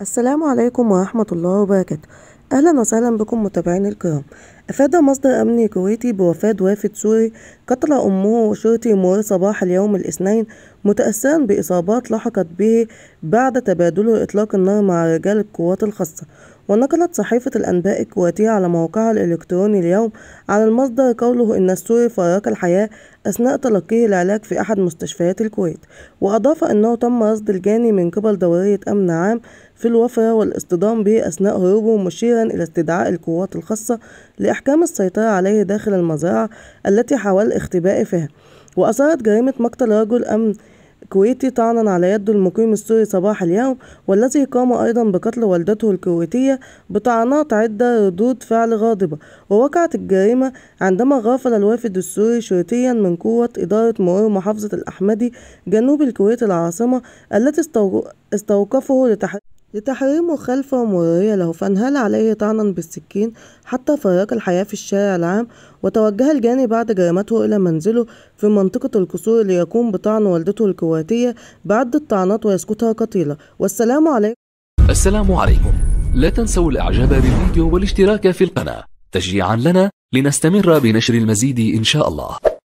السلام عليكم ورحمة الله وبركاته أهلا وسهلا بكم متابعين الكرام أفاد مصدر أمني كويتي بوفاة وافد سوري قتل أمه شرطي مور صباح اليوم الاثنين متأثرا بإصابات لحقت به بعد تبادله إطلاق النار مع رجال القوات الخاصة ونقلت صحيفة الأنباء الكويتية على موقعها الإلكتروني اليوم على المصدر قوله إن السوري فارق الحياة أثناء تلقيه العلاج في أحد مستشفيات الكويت وأضاف أنه تم رصد الجاني من قبل دورية أمن عام في الوفرة والاصطدام به أثناء هروبه مشيرا إلى استدعاء القوات الخاصة لأحد أحكام السيطرة عليه داخل المزرعة التي حاول الاختباء فيها وأثارت جريمة مقتل رجل أمن كويتي طعنا على يد المقيم السوري صباح اليوم والذي قام أيضا بقتل والدته الكويتية بطعنات عدة ردود فعل غاضبة ووقعت الجريمة عندما غافل الوافد السوري شرطيا من قوة إدارة مرور محافظة الأحمدي جنوب الكويت العاصمة التي استوقفه لتحرير لتحريمه خلفة مرورية له فانهال عليه طعنا بالسكين حتى فارق الحياة في الشارع العام وتوجه الجاني بعد جريمته إلى منزله في منطقة الكسور ليقوم بطعن والدته الكويتية بعدة طعنات ويسكتها قتيلة والسلام عليكم السلام عليكم لا تنسوا الإعجاب بالفيديو والاشتراك في القناة تشجيعا لنا لنستمر بنشر المزيد إن شاء الله